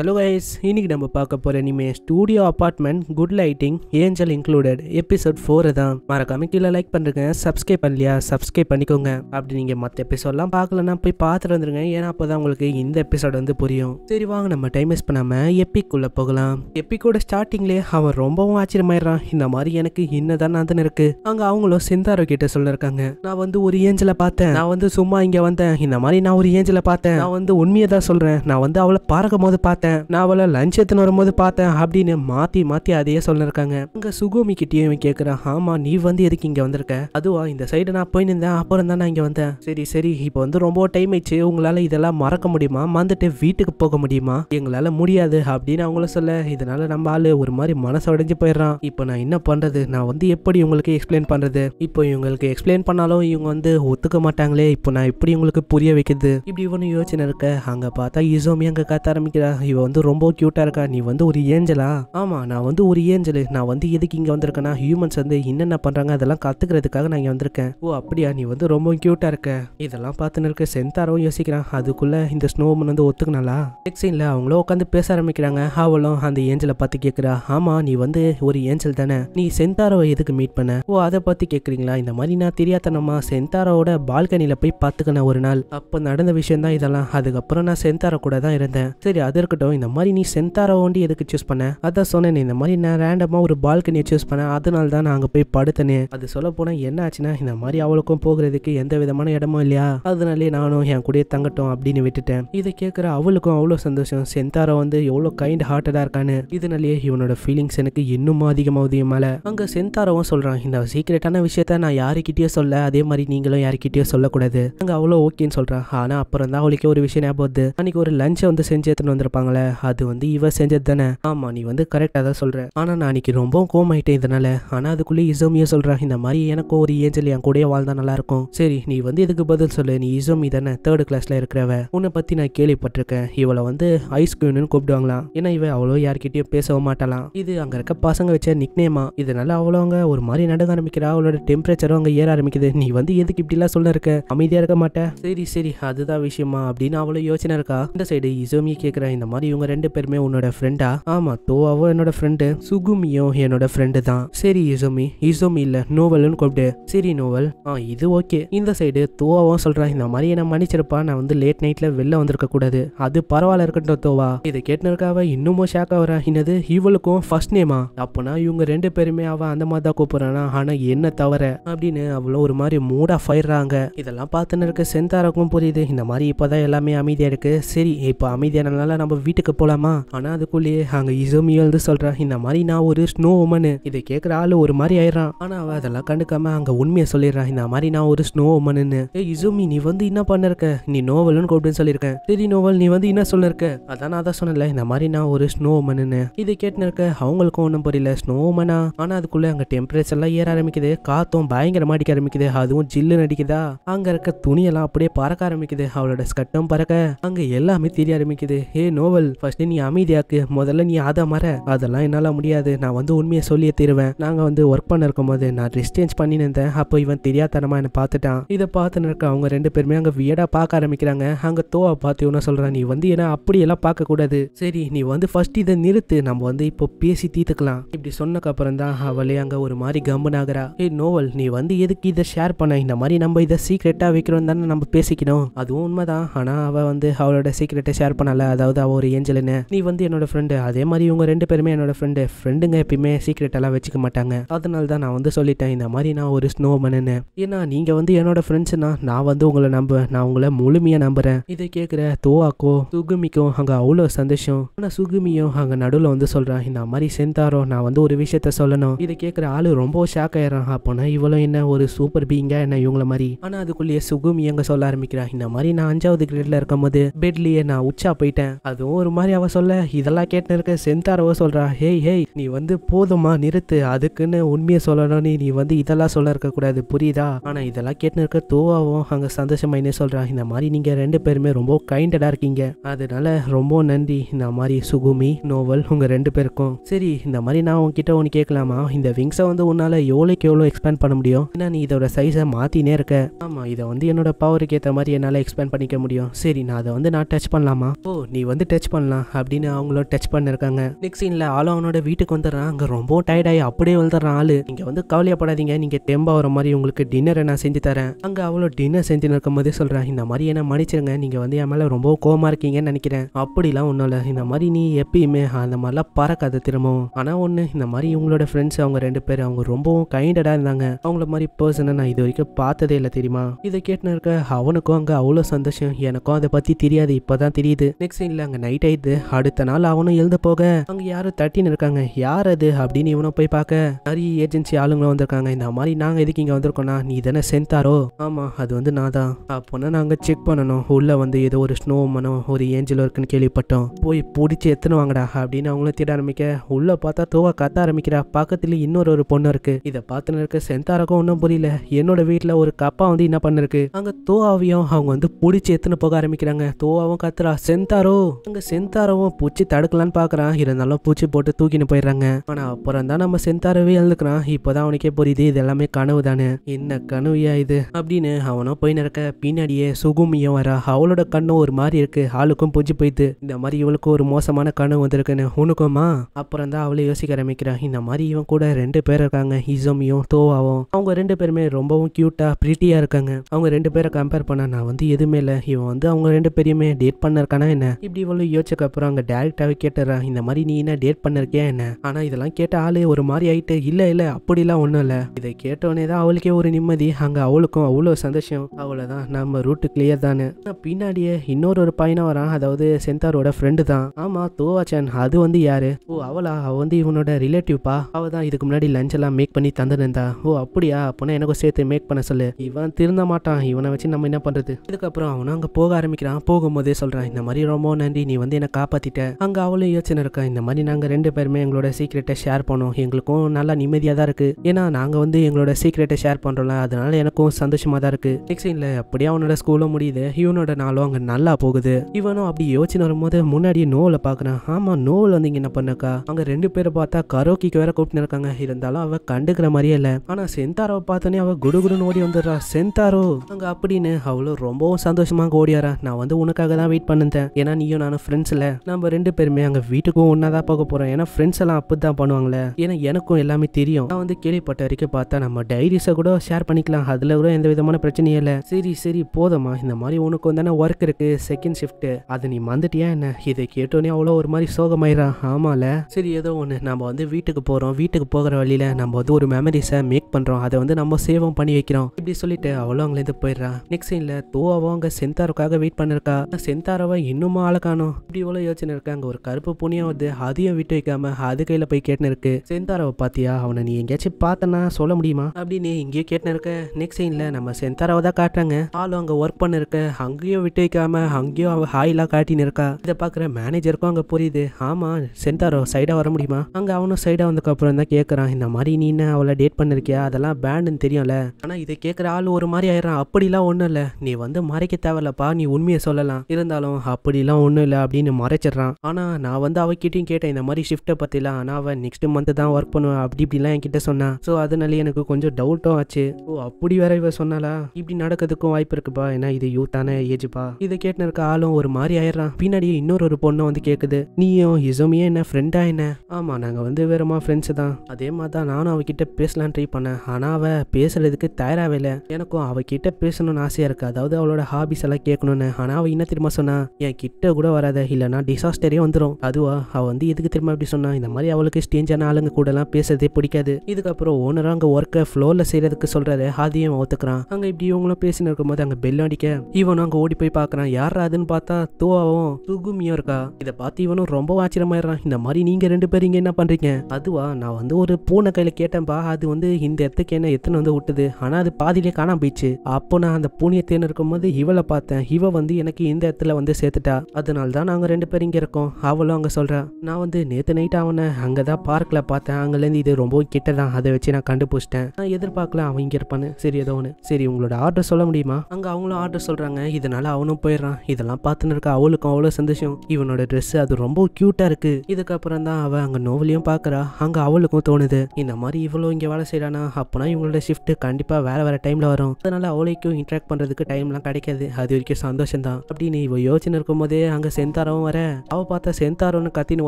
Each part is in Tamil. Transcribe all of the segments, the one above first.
ஹலோ கைஸ் இன்றைக்கி நம்ம பார்க்க போகிற இனிமே ஸ்டூடியோ அப்பார்ட்மெண்ட் குட் லைட்டிங் ஏஞ்சல் இன்க்ளூடட் எபிசோட் ஃபோரை தான் மறக்காம கீழே லைக் பண்ணுறங்க சப்ஸ்கிரைப் பண்ணலையா சப்ஸ்கிரைப் பண்ணிக்கோங்க அப்படி நீங்கள் மற்ற எபிசோட்லாம் பார்க்கலன்னா போய் பார்த்துட்டு வந்துருங்க ஏன்னா அப்போ தான் உங்களுக்கு இந்த எபிசோட் வந்து புரியும் சரி வாங்க நம்ம டைம் வேஸ்ட் பண்ணாமல் எப்பிக்குள்ளே போகலாம் எப்பிக்கோட ஸ்டார்டிங்லேயே அவன் ரொம்பவும் ஆச்சரியமாயிடுறான் இந்த மாதிரி எனக்கு இன்னதான் நான் இருக்கு அங்கே அவங்களும் சிந்தாரோ கிட்ட சொல்லிருக்காங்க நான் வந்து ஒரு ஏஞ்சலை பார்த்தேன் நான் வந்து சும்மா இங்கே வந்தேன் இந்த மாதிரி நான் ஒரு ஏஞ்சலை பார்த்தேன் நான் வந்து உண்மையை தான் சொல்கிறேன் நான் வந்து அவளை பார்க்கும் போது பார்த்தேன் மாட்டேன் நான் அவளை லஞ்ச் எத்தனை வரும்போது பார்த்தேன் அப்படின்னு மாத்தி மாத்தி அதையே சொல்லிருக்காங்க அங்க சுகோமி கிட்டயும் கேக்குறேன் ஆமா நீ வந்து எதுக்கு இங்க வந்திருக்க அதுவா இந்த சைடு நான் போய் நின்றேன் அப்புறம் தான் நான் இங்க வந்தேன் சரி சரி இப்போ வந்து ரொம்ப டைம் ஆயிடுச்சு உங்களால இதெல்லாம் மறக்க முடியுமா மறந்துட்டு வீட்டுக்கு போக முடியுமா எங்களால முடியாது அப்படின்னு அவங்கள சொல்ல இதனால நம்ம ஆளு ஒரு மாதிரி மனசு உடைஞ்சு போயிடுறான் இப்போ நான் என்ன பண்றது நான் வந்து எப்படி உங்களுக்கு எக்ஸ்பிளைன் பண்றது இப்போ இவங்களுக்கு எக்ஸ்பிளைன் பண்ணாலும் இவங்க வந்து ஒத்துக்க மாட்டாங்களே இப்போ நான் எப்படி உங்களுக்கு புரிய வைக்கிறது இப்படி ஒன்னு யோசனை இருக்க அங்க பார்த்தா இசோமி அங்க கத்த ஆரம்பிக்கிறா இவ இவ வந்து ரொம்ப க்யூட்டாக இருக்கா நீ வந்து ஒரு ஏஞ்சலா ஆமா நான் வந்து ஒரு ஏஞ்சல் நான் வந்து எதுக்கு இங்க வந்திருக்கேன்னா ஹியூமன்ஸ் வந்து என்னென்ன பண்றாங்க அதெல்லாம் கத்துக்கிறதுக்காக நான் இங்கே வந்திருக்கேன் ஓ அப்படியா நீ வந்து ரொம்ப கியூட்டா இருக்க இதெல்லாம் பார்த்துன்னு நிற்க சென்தாரவும் யோசிக்கிறான் அதுக்குள்ள இந்த ஸ்னோமன் வந்து ஒத்துக்கனாலா நெக்ஸ்ட் சீனில் அவங்களும் உட்காந்து பேச ஆரம்பிக்கிறாங்க அவளும் அந்த ஏஞ்சலை பார்த்து கேட்குறா ஆமா நீ வந்து ஒரு ஏஞ்சல் தானே நீ சென்தாரோவை எதுக்கு மீட் பண்ண ஓ அதை பார்த்து கேட்குறீங்களா இந்த மாதிரி நான் தெரியாதனமா சென்தாரோட பால்கனியில் போய் பார்த்துக்கினேன் ஒரு நாள் அப்போ நடந்த விஷயம் தான் இதெல்லாம் அதுக்கப்புறம் நான் சென்தாரோ கூட தான் இருந்தேன் சரி அது இருக்கட்டும் கேட்டாரோ இந்த மாதிரி நீ சென்தாரா ஓண்டி எதுக்கு சூஸ் பண்ண அதான் சொன்னேன் இந்த மாதிரி நான் ரேண்டமாக ஒரு பால்கனியை சூஸ் பண்ணேன் அதனால தான் நான் அங்கே போய் படுத்தனே அது சொல்ல போனால் என்ன ஆச்சுன்னா இந்த மாதிரி அவளுக்கும் போகிறதுக்கு எந்த விதமான இடமும் இல்லையா அதனாலே நானும் என் கூட தங்கட்டும் அப்படின்னு விட்டுட்டேன் இதை கேட்குற அவளுக்கும் அவ்வளோ சந்தோஷம் சென்தாரா வந்து எவ்வளோ கைண்ட் ஹார்ட்டடாக இருக்கான்னு இதனாலேயே இவனோட ஃபீலிங்ஸ் எனக்கு இன்னும் அதிகமாகுது மேலே அங்கே சென்தாராவும் சொல்கிறான் இந்த சீக்கிரட்டான விஷயத்த நான் யாருக்கிட்டேயும் சொல்ல அதே மாதிரி நீங்களும் யாருக்கிட்டேயும் சொல்லக்கூடாது அங்கே அவ்வளோ ஓகேன்னு சொல்கிறான் ஆனால் அப்புறம் தான் அவளுக்கே ஒரு விஷயம் ஞாபகம் அன்னைக்கு ஒரு லஞ்சை வந்து செஞ்சு எடுத்துன்னு வந்திருப்பாங்க சொல்கிறாங்களே அது வந்து இவ செஞ்சது தானே ஆமா நீ வந்து கரெக்டாக தான் சொல்ற ஆனா நான் அன்னைக்கு ரொம்ப கோமாயிட்டேன் இதனால ஆனால் அதுக்குள்ளே இசோமியே சொல்றா இந்த மாதிரி எனக்கும் ஒரு ஏஞ்சல் என் கூடயே வாழ்ந்தா நல்லாயிருக்கும் சரி நீ வந்து இதுக்கு பதில் சொல்லு நீ இசோமி தானே தேர்ட் கிளாஸில் இருக்கிறவ உன்னை பற்றி நான் கேள்விப்பட்டிருக்கேன் இவளை வந்து ஐஸ் குயின்னு கூப்பிடுவாங்களாம் ஏன்னா இவ அவ்வளோ யார்கிட்டயும் பேசவும் மாட்டலாம் இது அங்கே இருக்க பசங்க வச்ச நிக்னேமா இதனால அவ்வளோ அங்க ஒரு மாதிரி நடக்க ஆரம்பிக்கிறா அவளோட டெம்பரேச்சரும் அங்கே ஏற ஆரம்பிக்குது நீ வந்து எதுக்கு இப்படிலாம் சொல்ல இருக்க அமைதியாக இருக்க மாட்டேன் சரி சரி அதுதான் விஷயமா அப்படின்னு அவ்வளோ யோசனை இருக்கா இந்த சைடு இசோமியை கேட்குறேன் இந்த மாதிரி மாதிரி இவங்க ரெண்டு பேருமே உன்னோட ஃப்ரெண்டா ஆமா தோவாவும் என்னோட ஃப்ரெண்டு சுகுமியும் என்னோட ஃப்ரெண்டு தான் சரி இசோமி இசோமி இல்ல நோவல்னு கூப்பிட்டு சரி நோவல் ஆ இது ஓகே இந்த சைடு தோவாவும் சொல்றான் இந்த மாதிரி என்ன மன்னிச்சிருப்பா நான் வந்து லேட் நைட்ல வெளில வந்திருக்க கூடாது அது பரவாயில்ல இருக்கட்டும் தோவா இதை கேட்டுனருக்காவ இன்னமும் ஷாக் ஆகிறா என்னது இவளுக்கும் ஃபர்ஸ்ட் நேமா அப்பனா இவங்க ரெண்டு பேருமே அவ அந்த மாதிரி தான் கூப்பிட்றானா ஆனால் என்ன தவிர அப்படின்னு அவளும் ஒரு மாதிரி மூடா ஃபயர்றாங்க இதெல்லாம் பார்த்துன்னு இருக்க செந்தாரக்கும் புரியுது இந்த மாதிரி இப்போதான் எல்லாமே அமைதியாக இருக்கு சரி இப்போ அமைதியானதுனால நம்ம வீட்டுக்கு போலாமா ஆனா அதுக்குள்ளேயே அங்கே இசோமியல்னு சொல்றான் இந்த மாதிரி நான் ஒரு ஸ்னோ உமனு இதை கேக்குற ஆளு ஒரு மாதிரி ஆயிடுறான் ஆனா அவ அதெல்லாம் கண்டுக்காம அங்க உண்மையை சொல்லிடுறான் இந்த மாதிரி நான் ஒரு ஸ்னோ உமனு ஏ இசோமி நீ வந்து என்ன பண்ணிருக்க நீ நோவல்னு கூப்பிட்டு சொல்லியிருக்கேன் சரி நோவல் நீ வந்து என்ன சொல்லிருக்க அதான் நான் தான் சொன்னல இந்த மாதிரி நான் ஒரு ஸ்னோ உமனு இதை கேட்டுருக்க அவங்களுக்கும் ஒண்ணும் புரியல ஸ்னோ உமனா ஆனால் அதுக்குள்ளே டெம்பரேச்சர் எல்லாம் ஏற ஆரம்பிக்குது காற்றும் பயங்கரமாக அடிக்க ஆரம்பிக்குது அதுவும் ஜில்லுன்னு அடிக்குதா அங்க இருக்க துணியெல்லாம் அப்படியே பறக்க ஆரம்பிக்குது அவளோட ஸ்கட்டம் பறக்க அங்க எல்லாமே தெரிய ஆரம்பிக்குது ஏ நோவல் காவல் ஃபர்ஸ்ட் நீ அமைதியாக்கு முதல்ல நீ ஆதா மற அதெல்லாம் என்னால் முடியாது நான் வந்து உண்மையை சொல்லியே தீருவேன் நாங்கள் வந்து ஒர்க் பண்ண இருக்கும் போது நான் ட்ரெஸ் சேஞ்ச் இருந்தேன் அப்போ இவன் தெரியாதனமா என்னை பார்த்துட்டான் இதை பார்த்து இருக்க அவங்க ரெண்டு பேருமே அங்கே வியடாக பார்க்க ஆரம்பிக்கிறாங்க அங்கே தோவா பார்த்து ஒன்றும் சொல்கிறான் நீ வந்து ஏன்னா அப்படியெல்லாம் பார்க்கக்கூடாது சரி நீ வந்து ஃபர்ஸ்ட் இதை நிறுத்து நம்ம வந்து இப்போ பேசி தீர்த்துக்கலாம் இப்படி சொன்னக்கு அப்புறம் தான் அவளே அங்கே ஒரு மாதிரி கம்பனாகிறா ஏ நோவல் நீ வந்து எதுக்கு இதை ஷேர் பண்ண இந்த மாதிரி நம்ம இதை சீக்ரெட்டாக வைக்கிறோம் தானே நம்ம பேசிக்கணும் அதுவும் உண்மைதான் ஆனால் அவள் வந்து அவளோட சீக்ரெட்டை ஷேர் பண்ணல அதாவது அவள் ஒரு ஒரு ஏஞ்சல்னு நீ வந்து என்னோட ஃப்ரெண்டு அதே மாதிரி இவங்க ரெண்டு பேருமே என்னோட ஃப்ரெண்டு ஃப்ரெண்டுங்க எப்பயுமே சீக்ரெட் எல்லாம் வச்சுக்க மாட்டாங்க அதனால தான் நான் வந்து சொல்லிட்டேன் இந்த மாதிரி நான் ஒரு ஸ்னோ மேனு ஏன்னா நீங்க வந்து என்னோட ஃப்ரெண்ட்ஸ்னா நான் வந்து உங்களை நம்புவேன் நான் உங்களை முழுமையா நம்புறேன் இதை கேட்குற தோவாக்கோ சுகுமிக்கும் அங்கே அவ்வளோ சந்தோஷம் ஆனால் சுகுமியும் அங்கே நடுவில் வந்து சொல்கிறான் இந்த மாதிரி செந்தாரோ நான் வந்து ஒரு விஷயத்த சொல்லணும் இதை கேட்குற ஆளு ரொம்ப ஷாக் ஆயிடறான் அப்போனா இவ்வளோ என்ன ஒரு சூப்பர் பீங்க என்ன இவங்கள மாதிரி ஆனால் அதுக்குள்ளேயே சுகுமி எங்க சொல்ல ஆரம்பிக்கிறான் இந்த மாதிரி நான் அஞ்சாவது கிரேட்ல போது பெட்லயே நான் உச்சா போயிட்டேன் அதுவும் ஒரு மாதிரி அவள் சொல்ல இதெல்லாம் கேட்டு இருக்க செந்தாரவ சொல்கிறா ஹேய் ஹேய் நீ வந்து போதுமா நிறுத்து அதுக்குன்னு உண்மையை சொல்லணும்னு நீ வந்து இதெல்லாம் சொல்ல இருக்கக்கூடாது புரியுதா ஆனால் இதெல்லாம் கேட்டு இருக்க தோவாவும் அங்கே சந்தோஷமாயினே சொல்கிறா இந்த மாதிரி நீங்கள் ரெண்டு பேருமே ரொம்ப கைண்டடாக இருக்கீங்க அதனால ரொம்ப நன்றி இந்த மாதிரி சுகுமி நோவல் உங்கள் ரெண்டு பேருக்கும் சரி இந்த மாதிரி நான் உங்ககிட்ட ஒன்று கேட்கலாமா இந்த விங்ஸை வந்து உன்னால் எவ்வளோக்கு எவ்வளோ எக்ஸ்பேண்ட் பண்ண முடியும் ஏன்னா நீ இதோட சைஸை மாற்றினே இருக்க ஆமாம் இதை வந்து என்னோட பவருக்கு ஏற்ற மாதிரி என்னால் எக்ஸ்பேண்ட் பண்ணிக்க முடியும் சரி நான் அதை வந்து நான் டச் பண்ணலாமா ஓ நீ வந்து டச் பண்ணலாம் அப்படின்னு அவங்களும் டச் பண்ணிருக்காங்க நெக்ஸ்ட் சீனில் ஆளு அவனோட வீட்டுக்கு வந்துடுறான் அங்கே ரொம்ப டயர்டாயி அப்படியே வந்துடுறான் ஆளு நீங்கள் வந்து கவலையப்படாதீங்க நீங்க தெம்பா வர மாதிரி உங்களுக்கு டின்னரை நான் செஞ்சு தரேன் அங்கே அவ்வளோ டின்னர் செஞ்சு நிற்கும் போதே சொல்றேன் இந்த மாதிரி என்ன மன்னிச்சிருங்க நீங்க வந்து என் மேலே ரொம்ப கோமா இருக்கீங்கன்னு நினைக்கிறேன் அப்படிலாம் ஒன்னும் இல்லை இந்த மாதிரி நீ எப்பயுமே அந்த மாதிரிலாம் பறக்காத திரும்பவும் ஆனா ஒண்ணு இந்த மாதிரி இவங்களோட ஃப்ரெண்ட்ஸ் அவங்க ரெண்டு பேரும் அவங்க ரொம்பவும் கைண்டடா இருந்தாங்க அவங்கள மாதிரி பர்சனை நான் இது வரைக்கும் பார்த்ததே இல்லை தெரியுமா இதை கேட்டுன்னு இருக்க அவனுக்கும் அங்கே அவ்வளோ சந்தோஷம் எனக்கும் அதை பத்தி தெரியாது இப்பதான் தான் தெரியுது நெக்ஸ்ட் சீனில் அங்க நைட் நைட் ஆயிடுது அடுத்த நாள் அவனும் எழுந்து போக அங்க யாரும் தட்டின்னு இருக்காங்க யார் அது அப்படின்னு இவனும் போய் பார்க்க நிறைய ஏஜென்சி ஆளுங்களும் வந்திருக்காங்க இந்த மாதிரி நாங்க எதுக்கு இங்க வந்திருக்கோம்னா நீ தானே சென்தாரோ ஆமா அது வந்து நான் தான் அப்போனா நாங்க செக் பண்ணணும் உள்ள வந்து ஏதோ ஒரு ஸ்னோ மனோ ஒரு ஏஞ்சலோ இருக்குன்னு கேள்விப்பட்டோம் போய் பிடிச்சி எத்தனை வாங்கடா அப்படின்னு அவங்களும் தேட ஆரம்பிக்க உள்ள பார்த்தா தோவா கத்த ஆரம்பிக்கிறா பக்கத்துல இன்னொரு ஒரு பொண்ணு இருக்கு இதை பார்த்துன்னு இருக்க சென்தாரக்கும் ஒன்றும் புரியல என்னோட வீட்டுல ஒரு கப்பா வந்து என்ன பண்ணிருக்கு அங்க தோவாவையும் அவங்க வந்து பிடிச்சி எத்தனை போக ஆரம்பிக்கிறாங்க தோவாவும் கத்துறா சென்தாரோ அங்க அந்த செந்தாரவும் பூச்சி தடுக்கலான்னு பார்க்குறான் இருந்தாலும் பூச்சி போட்டு தூக்கிட்டு போயிடுறாங்க ஆனால் அப்புறம் தான் நம்ம செந்தாரவே எழுதுக்கிறான் இப்பதான் அவனுக்கே புரியுது இது எல்லாமே கனவு தானே என்ன கனவுயா இது அப்படின்னு அவனும் போய் நடக்க பின்னாடியே சுகுமியும் வரா அவளோட கண்ணும் ஒரு மாதிரி இருக்கு ஆளுக்கும் பூச்சி போயிடுது இந்த மாதிரி இவளுக்கு ஒரு மோசமான கனவு வந்திருக்குன்னு உனக்குமா அப்புறம் தான் அவளை யோசிக்க ஆரம்பிக்கிறான் இந்த மாதிரி இவன் கூட ரெண்டு பேர் இருக்காங்க இசோமியும் தோவாவும் அவங்க ரெண்டு பேருமே ரொம்பவும் கியூட்டா பிரிட்டியா இருக்காங்க அவங்க ரெண்டு பேரை கம்பேர் பண்ண நான் வந்து எதுவுமே இல்லை இவன் வந்து அவங்க ரெண்டு பேரையுமே டேட் பண்ண இருக்கானா என்ன இப்படி இவ்வளோ அப்புறம் அங்கே டேரெக்டாகவே கேட்டுறான் இந்த மாதிரி நீ என்ன டேட் பண்ணிருக்கியா என்ன ஆனால் இதெல்லாம் கேட்ட ஆளே ஒரு மாதிரி ஆயிட்டு இல்லை இல்லை அப்படிலாம் ஒன்றும் இல்லை இதை கேட்டோடனே தான் அவளுக்கே ஒரு நிம்மதி அங்கே அவளுக்கும் அவ்வளோ சந்தோஷம் அவ்வளோதான் நம்ம ரூட்டு கிளியர் தானே பின்னாடியே இன்னொரு ஒரு பையனாக வரான் அதாவது சென்தாரோட ஃப்ரெண்டு தான் ஆமாம் தோவாச்சான் அது வந்து யாரு ஓ அவளா அவள் வந்து இவனோட ரிலேட்டிவ்ப்பா அவள் தான் இதுக்கு முன்னாடி லஞ்செல்லாம் எல்லாம் மேக் பண்ணி தந்துருந்தா ஓ அப்படியா அப்போனா எனக்கும் சேர்த்து மேக் பண்ண சொல்லு இவன் திருந்த மாட்டான் இவனை வச்சு நம்ம என்ன பண்ணுறது இதுக்கப்புறம் அவனும் அங்கே போக ஆரம்பிக்கிறான் போகும்போதே சொல்கிறான் இந்த மாதிரி ரொம்ப நன்றி நீ வந்து என்னை காப்பாத்திட்ட அங்கே அவளும் யோசனை இருக்கா இந்த மாதிரி நாங்கள் ரெண்டு பேருமே எங்களோட சீக்ரெட்டை ஷேர் பண்ணோம் எங்களுக்கும் நல்லா நிம்மதியாக தான் இருக்குது ஏன்னா நாங்கள் வந்து எங்களோட சீக்ரெட்டை ஷேர் பண்ணுறோம்ல அதனால எனக்கும் சந்தோஷமாக தான் இருக்குது நெக்ஸ்ட் இல்லை அப்படியே அவனோட ஸ்கூலும் முடியுது இவனோட நாளும் அங்கே நல்லா போகுது இவனும் அப்படி யோசனை வரும்போது முன்னாடியே நோவில் பார்க்குறான் ஆமா நோவில் வந்து இங்கே என்ன பண்ணக்கா அங்கே ரெண்டு பேரை பார்த்தா கரோக்கிக்கு வேற கூப்பிட்டு இருக்காங்க இருந்தாலும் அவள் கண்டுக்கிற மாதிரியே இல்லை ஆனால் செந்தாரோ பார்த்தோன்னே அவள் குடுகுடுன்னு ஓடி வந்துடுறா செந்தாரோ அங்க அப்படின்னு அவ்வளவு ரொம்பவும் சந்தோஷமாக ஓடியாரா நான் வந்து உனக்காக தான் வெயிட் பண்ணுந்தேன் ஏன்னா நீயும் நானும் ஃப்ரெண்ட்ஸில் நம்ம ரெண்டு பேருமே அங்கே வீட்டுக்கும் ஒன்றா தான் போக போகிறோம் ஏன்னா ஃப்ரெண்ட்ஸ் எல்லாம் அப்படி தான் பண்ணுவாங்களே ஏன்னா எனக்கும் எல்லாமே தெரியும் நான் வந்து கேள்விப்பட்ட வரைக்கும் பார்த்தா நம்ம டைரிஸை கூட ஷேர் பண்ணிக்கலாம் அதில் கூட எந்த விதமான பிரச்சனையும் இல்லை சரி சரி போதும்மா இந்த மாதிரி உனக்கு தானே ஒர்க் இருக்குது செகண்ட் ஷிஃப்ட்டு அது நீ மந்துட்டியா என்ன இதை கேட்டோன்னே அவ்வளோ ஒரு மாதிரி சோகமாயிரா ஆமால சரி ஏதோ ஒன்று நம்ம வந்து வீட்டுக்கு போகிறோம் வீட்டுக்கு போகிற வழியில் நம்ம வந்து ஒரு மெமரிஸை மேக் பண்ணுறோம் அதை வந்து நம்ம சேவம் பண்ணி வைக்கிறோம் இப்படி சொல்லிட்டு அவ்வளோ அவங்களேருந்து போயிடுறான் நெக்ஸ்ட் சீனில் தோவாவும் அங்கே செந்தாருக்காக வெயிட் பண்ணிருக்கா சென்தாராவை இன்னுமா ஆளை காணும் இப்படி இவ்வளோ யோசனை இருக்கு அங்கே ஒரு கருப்பு புனியா வந்து அதையும் விட்டு வைக்காம அது கையில் போய் கேட்டுன்னு இருக்கு செந்தாராவை பார்த்தியா அவனை நீ எங்கேயாச்சும் பாத்தனா சொல்ல முடியுமா அப்படின்னு இங்கேயும் கேட்டுன்னு இருக்க நெக்ஸ்ட் சைன்ல நம்ம செந்தாராவை தான் காட்டுறாங்க ஆளும் அங்கே ஒர்க் பண்ணிருக்க அங்கேயும் விட்டு வைக்காம அங்கேயும் அவள் ஹாயிலா காட்டின்னு இருக்கா இதை பார்க்குற மேனேஜருக்கும் அங்கே புரியுது ஆமா செந்தாரோ சைடாக வர முடியுமா அங்கே அவனும் சைடாக வந்ததுக்கப்புறம் தான் கேட்குறான் இந்த மாதிரி நீ என்ன அவளை டேட் பண்ணிருக்கியா அதெல்லாம் பேண்டுன்னு தெரியும்ல ஆனால் இதை கேட்குற ஆள் ஒரு மாதிரி ஆயிடுறான் அப்படிலாம் ஒன்றும் இல்லை நீ வந்து மறைக்க தேவையில்லப்பா நீ உண்மையை சொல்லலாம் இருந்தாலும் அப்படிலாம் ஒன்றும் இல்லை அப்படின்னு மறைச்சிடுறான் ஆனால் நான் வந்து அவகிட்டையும் கேட்டேன் இந்த மாதிரி ஷிஃப்ட்டை பற்றிலாம் ஆனால் அவன் நெக்ஸ்ட் மந்த் தான் ஒர்க் பண்ணுவேன் அப்படி இப்படிலாம் என்கிட்ட சொன்னான் ஸோ அதனால எனக்கு கொஞ்சம் டவுட்டும் ஆச்சு ஓ அப்படி வேற இவ சொன்னாலா இப்படி நடக்கிறதுக்கும் வாய்ப்பு இருக்குப்பா ஏன்னா இது யூத்தான ஏஜ்பா இதை கேட்டு இருக்க ஆளும் ஒரு மாதிரி ஆயிடுறான் பின்னாடியே இன்னொரு ஒரு பொண்ணு வந்து கேட்குது நீயும் இசோமியே என்ன ஃப்ரெண்டா என்ன ஆமாம் நாங்கள் வந்து வேறமா ஃப்ரெண்ட்ஸ் தான் அதே மாதிரி தான் நானும் அவகிட்ட பேசலாம் ட்ரை பண்ணேன் ஆனால் அவள் பேசுறதுக்கு தயாராகவே இல்லை எனக்கும் அவகிட்ட பேசணும்னு ஆசையாக இருக்குது அதாவது அவளோட ஹாபிஸ் எல்லாம் கேட்கணும்னு ஆனால் அவள் என்ன திரும்ப சொன்னா என் கிட்ட கூட வராத கதை இல்லைனா டிசாஸ்டரே வந்துடும் அதுவா அவள் வந்து எதுக்கு திரும்ப அப்படி சொன்னா இந்த மாதிரி அவளுக்கு ஸ்டேஞ்சான ஆளுங்க கூடலாம் பேசுறதே பிடிக்காது இதுக்கப்புறம் ஓனராக அங்கே ஒர்க்கை ஃப்ளோரில் செய்கிறதுக்கு சொல்கிறத ஹாதியும் ஒத்துக்கிறான் அங்கே இப்படி இவங்களும் பேசினு இருக்கும்போது அங்கே பெல் அடிக்க இவனும் அங்கே ஓடி போய் பார்க்குறான் யார் அதுன்னு பார்த்தா தூவாவும் தூகுமியும் இருக்கா இதை பார்த்து இவனும் ரொம்ப ஆச்சரியமாயிடுறான் இந்த மாதிரி நீங்கள் ரெண்டு பேரும் இங்கே என்ன பண்ணுறீங்க அதுவா நான் வந்து ஒரு பூனை கையில் கேட்டேன்ப்பா அது வந்து இந்த இடத்துக்கு என்ன எத்தனை வந்து விட்டுது ஆனால் அது பாதியிலே காணாம போயிடுச்சு அப்போ நான் அந்த பூனியத்தேன்னு போது இவளை பார்த்தேன் இவ வந்து எனக்கு இந்த இடத்துல வந்து சேர்த்துட்டா அதனால தான் நாங்கள் ரெண்டு பேரும் இங்கே இருக்கோம் அவளும் அங்கே சொல்கிறேன் நான் வந்து நேற்று நைட் அவனை அங்கே தான் பார்க்கில் பார்த்தேன் அங்கேருந்து இது ரொம்ப தான் அதை வச்சு நான் கண்டுபிடிச்சிட்டேன் நான் எதிர்பார்க்கல அவன் இங்கே இருப்பான்னு சரி ஏதோ ஒன்று சரி உங்களோட ஆர்டர் சொல்ல முடியுமா அங்கே அவங்களும் ஆர்டர் சொல்கிறாங்க இதனால் அவனும் போயிடுறான் இதெல்லாம் பார்த்துன்னு இருக்கா அவளுக்கும் அவ்வளோ சந்தோஷம் இவனோட ட்ரெஸ் அது ரொம்ப க்யூட்டாக இருக்குது இதுக்கப்புறம் தான் அவள் அங்கே நோவலையும் பார்க்குறா அங்கே அவளுக்கும் தோணுது இந்த மாதிரி இவ்வளோ இங்கே வேலை செய்கிறானா அப்போனா இவங்களோட ஷிஃப்ட் கண்டிப்பாக வேலை வேறு டைமில் வரும் அதனால் அவளைக்கும் இன்ட்ராக்ட் பண்ணுறதுக்கு டைம்லாம் கிடைக்காது அது வரைக்கும் சந்தோஷம் தான் அப்படின்னு இவள் யோசனை இருக்கும் போதே அங்கே செந்த செந்தாராவும் வர அவ பார்த்தா செந்தாரோன்னு கத்தின்னு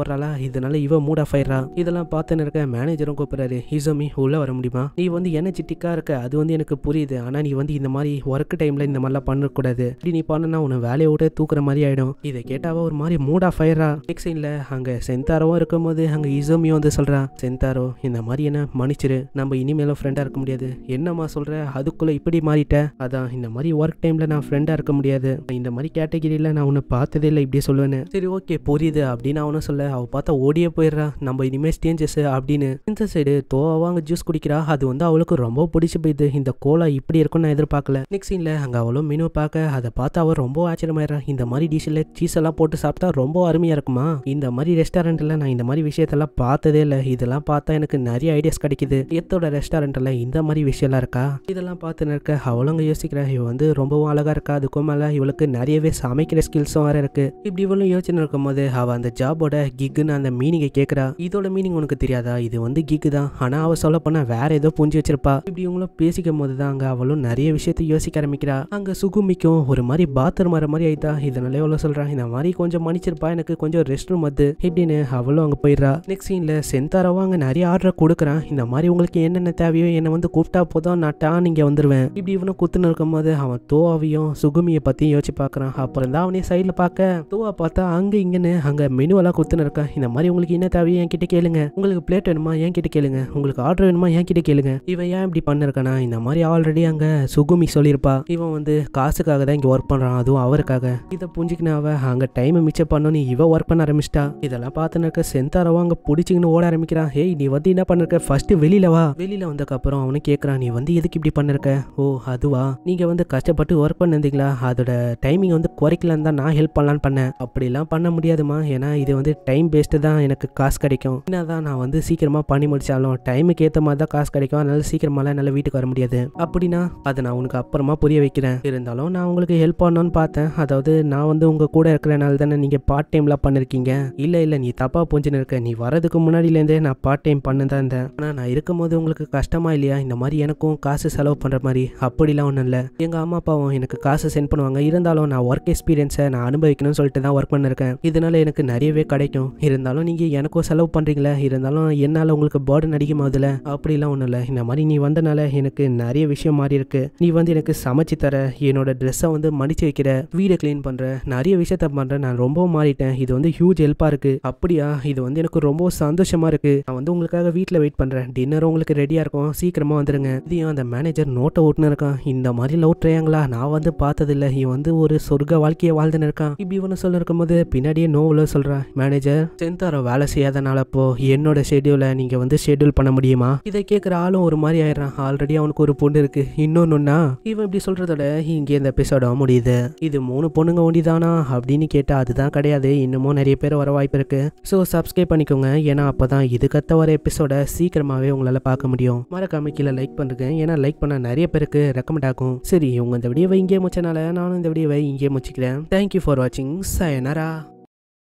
வர்றாளா இதனால இவ மூட் ஆஃப் ஆயிடுறா இதெல்லாம் பார்த்துன்னு இருக்க மேனேஜரும் கூப்பிடுறாரு ஹிசோமி உள்ள வர முடியுமா நீ வந்து சிட்டிக்கா இருக்க அது வந்து எனக்கு புரியுது ஆனா நீ வந்து இந்த மாதிரி ஒர்க் டைம்ல இந்த மாதிரிலாம் பண்ணக்கூடாது இப்படி நீ பண்ணனா உன்ன வேலையை விட்டு தூக்குற மாதிரி ஆயிடும் இதை கேட்டாவ ஒரு மாதிரி மூட் ஆஃப் ஆயிடுறா நெக்ஸ்ட் சீன்ல அங்க இருக்கும் போது அங்க இசோமியும் வந்து சொல்றா சென்தாரோ இந்த மாதிரி என்ன மன்னிச்சிரு நம்ம இனிமேலும் ஃப்ரெண்டா இருக்க முடியாது என்னம்மா சொல்ற அதுக்குள்ள இப்படி மாறிட்ட அதான் இந்த மாதிரி ஒர்க் டைம்ல நான் ஃப்ரெண்டா இருக்க முடியாது இந்த மாதிரி கேட்டகிரியில நான் உன்னை பார்த்ததே இல்லை இப்படி சொல்லுவேன்னு சரி ஓகே புரியுது அப்படின்னு அவனும் சொல்ல அவள் பார்த்தா ஓடியே போயிடுறா நம்ம இனிமேல் ஸ்டேஞ்சஸ் அப்படின்னு இந்த சைடு தோவா அங்கே ஜூஸ் குடிக்கிறா அது வந்து அவளுக்கு ரொம்ப பிடிச்சி போயிடுது இந்த கோலா இப்படி இருக்கும்னு நான் எதிர்பார்க்கல நெக்ஸ்ட் சீனில் அங்கே அவளும் மீனு பார்க்க அதை பார்த்து அவள் ரொம்ப ஆச்சரியமாயிரா இந்த மாதிரி டிஷ்ல சீஸ் எல்லாம் போட்டு சாப்பிட்டா ரொம்ப அருமையாக இருக்குமா இந்த மாதிரி ரெஸ்டாரண்ட்டில் நான் இந்த மாதிரி விஷயத்தெல்லாம் பார்த்ததே இல்லை இதெல்லாம் பார்த்தா எனக்கு நிறைய ஐடியாஸ் கிடைக்குது எத்தோட ரெஸ்டாரண்ட்ல இந்த மாதிரி விஷயம்லாம் இருக்கா இதெல்லாம் பார்த்து இருக்க அவளும் யோசிக்கிறா இவ வந்து ரொம்பவும் அழகாக இருக்கா அதுக்கும் மேலே இவளுக்கு நிறையவே சமைக்கிற ஸ்கில்ஸும் வேறு இருக்கு இப்படி இப்படி யோசனை இருக்கும் போது அவள் அந்த ஜாபோட கிக்குன்னு அந்த மீனிங்கை கேட்குறா இதோட மீனிங் உனக்கு தெரியாதா இது வந்து கிக்கு தான் ஆனால் அவள் சொல்ல போனா வேற ஏதோ புரிஞ்சு வச்சிருப்பா இப்படி இவங்களும் பேசிக்கும் போதுதான் தான் அங்கே அவளும் நிறைய விஷயத்த யோசிக்க ஆரம்பிக்கிறா அங்கே சுகுமிக்கும் ஒரு மாதிரி பாத்ரூம் வர மாதிரி ஆயிட்டா இதனால எவ்வளோ சொல்கிறான் இந்த மாதிரி கொஞ்சம் மன்னிச்சிருப்பா எனக்கு கொஞ்சம் ரெஸ்ட் ரூம் வந்து இப்படின்னு அவளும் அங்கே போயிடுறா நெக்ஸ்ட் சீன்ல சென்தாராவும் அங்கே நிறைய ஆர்டர் கொடுக்குறான் இந்த மாதிரி உங்களுக்கு என்னென்ன தேவையோ என்னை வந்து கூப்பிட்டா போதும் நான் நீங்க வந்துருவேன் வந்துடுவேன் இப்படி இவனும் குத்துன்னு இருக்கும்போது அவன் தோவியும் சுகுமியை பற்றியும் யோசிச்சு பார்க்குறான் அப்புறம் தான் அவனே சைடில் பார்க்க தோ மெனுவாக பார்த்தா அங்கே இங்கேன்னு அங்கே மெனுவெல்லாம் கொடுத்துன்னு இருக்கேன் இந்த மாதிரி உங்களுக்கு என்ன தேவையோ கிட்ட கேளுங்க உங்களுக்கு பிளேட் வேணுமா என் கிட்ட கேளுங்க உங்களுக்கு ஆர்டர் வேணுமா என் கிட்ட கேளுங்க இவன் ஏன் இப்படி பண்ணிருக்கானா இந்த மாதிரி ஆல்ரெடி அங்கே சுகுமி சொல்லியிருப்பா இவன் வந்து காசுக்காக தான் இங்கே ஒர்க் பண்ணுறான் அதுவும் அவருக்காக இதை புரிஞ்சுக்கின அங்க அங்கே டைமை மிச்சம் பண்ணணும் இவ ஒர்க் பண்ண ஆரம்பிச்சிட்டா இதெல்லாம் பார்த்துன்னு இருக்க சென்தாரவா அங்கே பிடிச்சிங்கன்னு ஓட ஆரம்பிக்கிறான் ஹே நீ வந்து என்ன பண்ணிருக்க ஃபர்ஸ்ட் வெளியில வா வெளியில வந்ததுக்கப்புறம் அவனு கேக்குறான் நீ வந்து எதுக்கு இப்படி பண்ணிருக்க ஓ அதுவா நீங்கள் வந்து கஷ்டப்பட்டு ஒர்க் பண்ணிருந்தீங்களா அதோட டைமிங் வந்து குறைக்கலான்னு தான் நான் ஹெல்ப் பண்ணலான்னு பண்ணேன் அப்படிலாம் பண்ண முடியாதுமா ஏன்னா இது வந்து டைம் பேஸ்ட்டு தான் எனக்கு காசு கிடைக்கும் என்ன தான் நான் வந்து சீக்கிரமாக பண்ணி முடித்தாலும் டைமுக்கு ஏற்ற மாதிரி தான் காசு கிடைக்கும் அதனால் சீக்கிரமாலாம் என்னால் வீட்டுக்கு வர முடியாது அப்படின்னா அதை நான் உனக்கு அப்புறமா புரிய வைக்கிறேன் இருந்தாலும் நான் உங்களுக்கு ஹெல்ப் பண்ணணும்னு பார்த்தேன் அதாவது நான் வந்து உங்கள் கூட இருக்கிறனால தானே நீங்கள் பார்ட் டைம்லாம் பண்ணிருக்கீங்க இல்லை இல்லை நீ தப்பாக புரிஞ்சுன்னு இருக்க நீ வரதுக்கு முன்னாடியிலேருந்தே நான் பார்ட் டைம் பண்ண தான் இருந்தேன் ஆனால் நான் இருக்கும்போது உங்களுக்கு கஷ்டமாக இல்லையா இந்த மாதிரி எனக்கும் காசு செலவு பண்ணுற மாதிரி அப்படிலாம் ஒன்றும் இல்லை எங்கள் அம்மா அப்பாவும் எனக்கு காசு சென்ட் பண்ணுவாங்க இருந்தாலும் நான் ஒர்க் எக்ஸ்பீரியன்ஸை நான் அனுபவிக்கணும்னு சொல்லிட்டு தான் நான் ஒர்க் பண்ணிருக்கேன் இதனால் எனக்கு நிறையவே கிடைக்கும் இருந்தாலும் நீங்கள் எனக்கும் செலவு பண்ணுறீங்களே இருந்தாலும் என்னால் உங்களுக்கு பேர்டன் அதிகமாகுதுல அப்படிலாம் ஒன்றும் இல்லை இந்த மாதிரி நீ வந்தனால எனக்கு நிறைய விஷயம் மாறி இருக்கு நீ வந்து எனக்கு சமைச்சு தர என்னோட ட்ரெஸ்ஸை வந்து மடிச்சு வைக்கிற வீடை க்ளீன் பண்ணுற நிறைய விஷயத்த பண்ணுறேன் நான் ரொம்ப மாறிட்டேன் இது வந்து ஹியூஜ் ஹெல்ப்பாக இருக்குது அப்படியா இது வந்து எனக்கு ரொம்ப சந்தோஷமாக இருக்குது நான் வந்து உங்களுக்காக வீட்டில் வெயிட் பண்ணுறேன் டின்னர் உங்களுக்கு ரெடியாக இருக்கும் சீக்கிரமாக வந்துடுங்க இதையும் அந்த மேனேஜர் நோட்டை ஓட்டுனு இருக்கான் இந்த மாதிரி லவ் ட்ரையாங்களா நான் வந்து பார்த்ததில்ல இவன் வந்து ஒரு சொர்க்க வாழ்க்கையை வாழ்ந்துன்னு இருக்கான் இப்படி ஒன்று சொல்ல இருக்கும்போது பின்னாடியே நோவில் சொல்கிறேன் மேனேஜர் சென்தாரோ வேலை செய்யாதனால போ என்னோட ஷெடியூலை நீங்கள் வந்து ஷெடியூல் பண்ண முடியுமா இதை கேட்குற ஆளும் ஒரு மாதிரி ஆயிடுறான் ஆல்ரெடி அவனுக்கு ஒரு பொண்ணு இருக்கு இன்னொன்னுன்னா இவன் இப்படி சொல்கிறதோட இங்கே இந்த எபிசோட முடியுது இது மூணு பொண்ணுங்க ஒண்டிதானா அப்படின்னு கேட்டால் அதுதான் கிடையாது இன்னமும் நிறைய பேர் வர வாய்ப்பு இருக்கு ஸோ சப்ஸ்கிரைப் பண்ணிக்கோங்க ஏன்னா அப்போ தான் இதுக்கத்த வர எபிசோட சீக்கிரமாகவே உங்களால் பார்க்க முடியும் மறக்காம கீழே லைக் பண்ணுங்க ஏன்னா லைக் பண்ண நிறைய பேருக்கு ரெக்கமெண்ட் ஆகும் சரி உங்க இந்த வீடியோவை இங்கே முடிச்சனால நானும் இந்த வீடியோவை இங்கே முடிச்சுக்கிறேன் தேங்க்யூ ஃபார் வாட்சிங் சார் சாயநரா